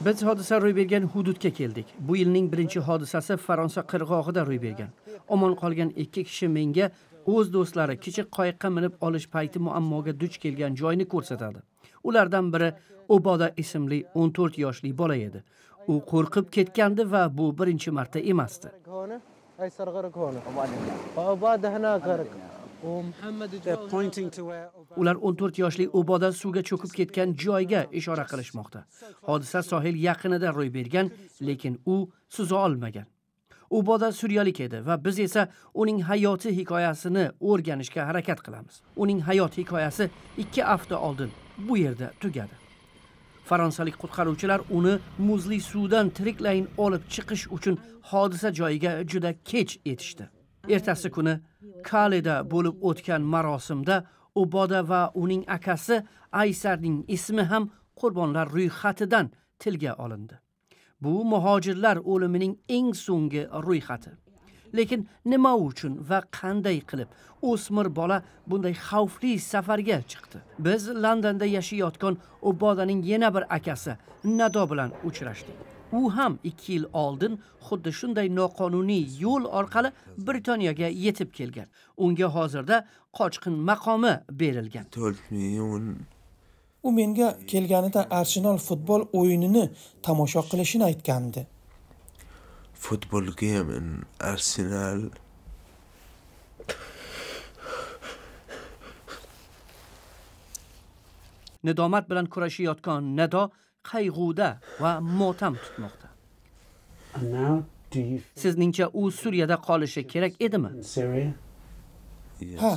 biz hodisa ro'y bergan hududga keldik bu yilning birinchi hodisasi faransa qirg'og'ida ro'y bergan omon qolgan ikki kishi menga o'z do'stlari kichik qayiqqa minib olish payti muammoga duch kelgan joyni ko'rsatadi ulardan biri oboda ismli 14 yoshli bola edi u qo'rqib ketgandi va bu birinchi marta emasdi ular 14 yoshli uboda suvga cho'kib ketgan joyga ishora qilishmoqda hodisa sohil yaqinida ro'y bergan lekin u suza olmagan uboda suriyalik edi va biz esa uning hayoti hikoyasini o'rganishga harakat qilamiz uning hayot hikoyasi ikki hafta oldin bu yerda tugadi fransiyalik qutqaruvchilar uni muzli suvdan tiriklayin olib chiqish uchun hodisa joyiga juda kech yetishdi ertasi kuni kaleda bo'lib o'tgan marosimda uboda va uning akasi aysarning ismi ham qurbonlar ro'yxatidan tilga olindi bu muhojirlar o'limining eng so'nggi ro'yxati lekin nima uchun va qanday qilib o'smir bola bunday xavfli safarga chiqdi biz londonda yashayotgan ubodaning yana bir akasi nado bilan uchrashdik u ham 2 yil oldin xuddi shunday noqonuniy yo'l orqali Britaniyaga yetib kelgan. Unga hozirda qochqin maqomi berilgan. to'rt million U menga kelganida Arsenal futbol o'yinini tomosha qilishini aytgandi. Futbol game Arsenal Nidomat bilan kurashayotgan nado qayg'uda va motam tutmoqda sizningcha u suriyada qolishi kerak edimi ha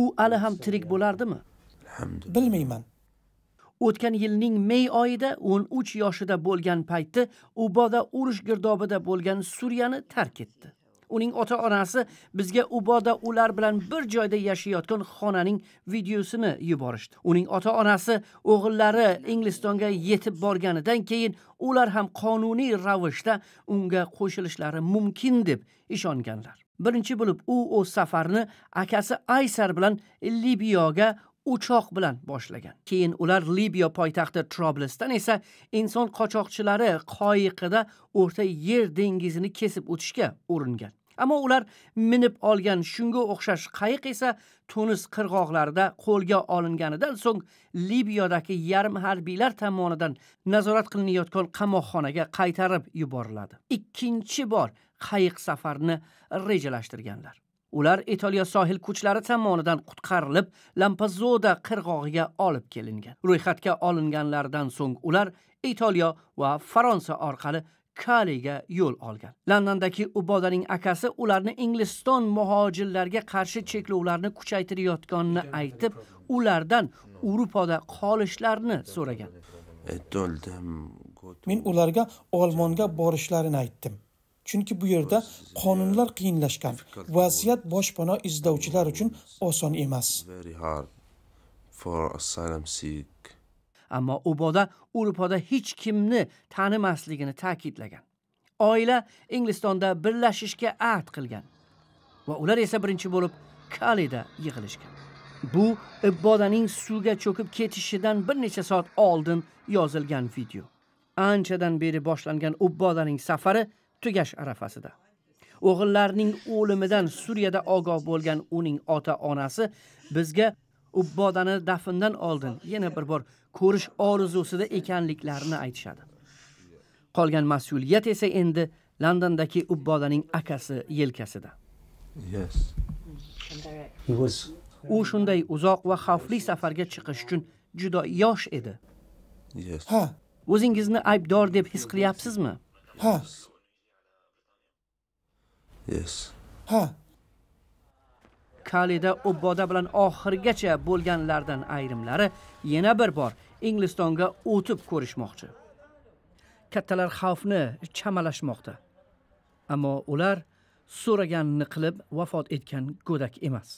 u hali ham tirik bo'lardimi bilmayman o'tgan yilning may oyida o'n uch yoshida bo'lgan paytda uboda urush girdobida bo'lgan suriyani tark etdi uning ota onasi bizga uboda ular bilan bir joyda yashayotgan xonaning videosini yuborishdi uning ota onasi o'g'illari inglistonga yetib borganidan keyin ular ham qonuniy ravishda unga qo'shilishlari mumkin deb ishonganlar birinchi bo'lib u o'z safarni akasi aysar bilan libiyoga uchoq bilan boshlagan keyin ular libiya poytaxti troblisdan esa inson qochoqchilari qoyiqida o'rta yer dengizini kesib o'tishga uringan ammo ular minib olgan shunga o'xshash qayiq esa Tunis qirg'oqlarida qo'lga olinganidan so'ng Libiyadagi yarim harbiylar tomonidan nazorat qilinayotgan qamoqxonaga qaytarib yuboriladi. Ikkinchi bor qayiq safarini rejalashtirganlar. Ular Italiya sohil kuchlari tomonidan qutqarilib, lampazoda qirg'og'iga olib kelingan. Ro'yxatga olinganlardan so'ng ular Italiya va fransiya orqali Kaliga yo'l olgan. Londondagi Ubodaning akasi ularni Ingliston muhojirlarga qarshi cheklovlarni kuchaytirayotganini aytib, ulardan Yevropada qolishlarini so'ragan. E, Men ularga Olmonga borishlarini aytdim. chunki bu yerda qonunlar qiyinlashgan vaziyat boshpana izlovchilar uchun oson emas ammo uboda urpoda hech kimni tanimasligini ta'kidlagan oila inglistonda birlashishga ahd qilgan va ular esa birinchi bo'lib kalida yig'ilishgan bu ibodaning suvga cho'kib ketishidan bir necha soat oldin yozilgan video anchadan beri boshlangan ubbodaning safari tugash arafasida o'g'illarning o'limidan suriyada ogoh bo'lgan uning ota onasi bizga ubbodani dafndan oldin yana bir bor ko'rish orzusida ekanliklarini aytishadi qolgan mas'uliyat esa endi londondagi ubbodaning akasi yelkasida yes. u shunday uzoq va xavfli safarga chiqish uchun juda yosh edi yes. ha o'zingizni aybdor deb his qilyapsizmi ha yes. ha kalida ubboda bilan oxirigacha bo'lganlardan ayrimlari yana bir bor inglistonga o'tib ko'rishmoqchi kattalar xavfni chamalashmoqda ammo ular so'raganini qilib vafot etgan go'dak emas